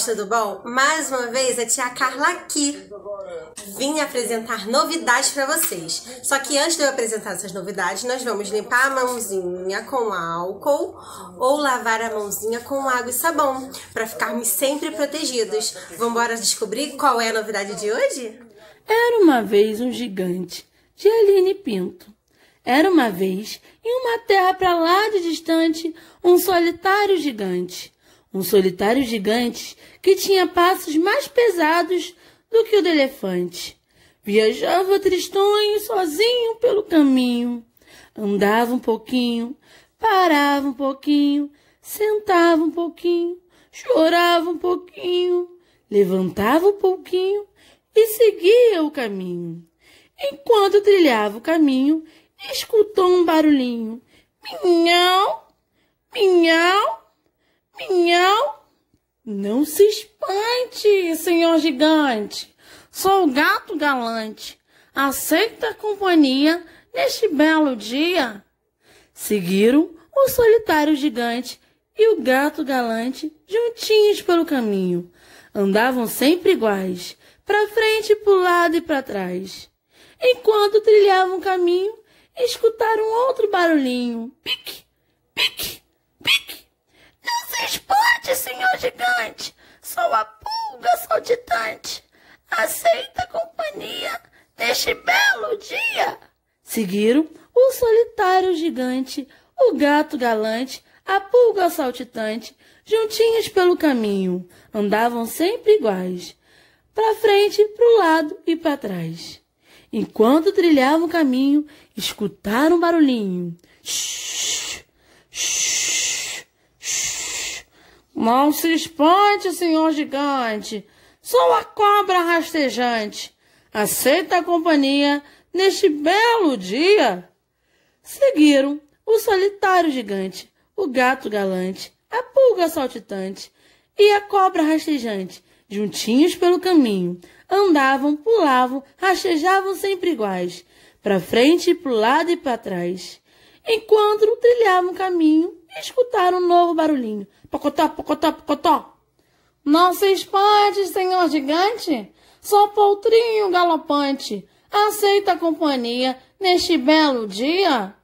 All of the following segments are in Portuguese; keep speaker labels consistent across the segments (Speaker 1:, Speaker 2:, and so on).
Speaker 1: amigos, tudo bom? Mais uma vez a é tia Carla aqui. Vim apresentar novidades para vocês. Só que antes de eu apresentar essas novidades, nós vamos limpar a mãozinha com álcool ou lavar a mãozinha com água e sabão, para ficarmos sempre protegidos. Vamos embora descobrir qual é a novidade de hoje? Era uma vez um gigante, de Aline Pinto. Era
Speaker 2: uma vez, em uma terra para lá de distante, um solitário gigante um solitário gigante que tinha passos mais pesados do que o do elefante. Viajava tristonho sozinho pelo caminho. Andava um pouquinho, parava um pouquinho, sentava um pouquinho, chorava um pouquinho, levantava um pouquinho e seguia o caminho. Enquanto trilhava o caminho, escutou um barulhinho. Minhão! Minhão! Miau! Não se espante, senhor gigante. Sou o gato galante. Aceita a companhia neste belo dia. Seguiram o solitário gigante e o gato galante juntinhos pelo caminho. Andavam sempre iguais, para frente, para o lado e para trás. Enquanto trilhavam o caminho, escutaram outro barulhinho. Pique, pique. Seguiram o solitário gigante, o gato galante, a pulga saltitante, juntinhas pelo caminho, andavam sempre iguais, para frente, para o lado e para trás. Enquanto trilhavam o caminho, escutaram um barulhinho. shhh, shhh. Não se espante, senhor gigante, sou a cobra rastejante aceita a companhia neste belo dia. Seguiram o solitário gigante, o gato galante, a pulga saltitante e a cobra rastejante. Juntinhos pelo caminho, andavam, pulavam, rastejavam sempre iguais, para frente, para o lado e para trás. Enquanto trilhavam o caminho, escutaram um novo barulhinho. Pocotó, pocotó, pocotó. Não se espante, senhor gigante. Só poltrinho galopante, aceita a companhia neste belo dia?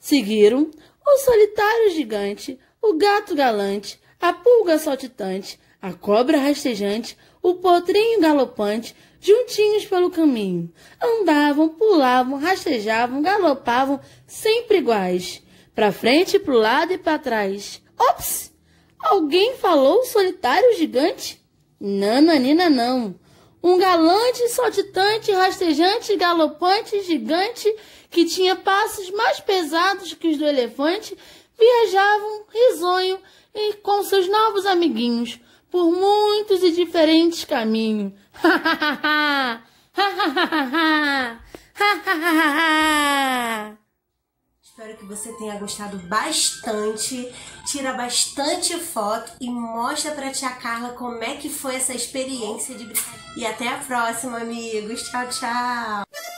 Speaker 2: Seguiram o solitário gigante, o gato galante, a pulga saltitante, a cobra rastejante, o potrinho galopante, juntinhos pelo caminho. Andavam, pulavam, rastejavam, galopavam, sempre iguais. para frente, para o lado e para trás. Ops! Alguém falou solitário gigante? Nananina não. Um galante, saltitante, rastejante, galopante, gigante, que tinha passos mais pesados que os do elefante, viajavam risonho e com seus novos amiguinhos por muitos e diferentes caminhos.
Speaker 1: Ha ha ha ha! Ha ha ha ha! Espero que você tenha gostado bastante. Tira bastante foto e mostra pra tia Carla como é que foi essa experiência de E até a próxima, amigos. Tchau, tchau.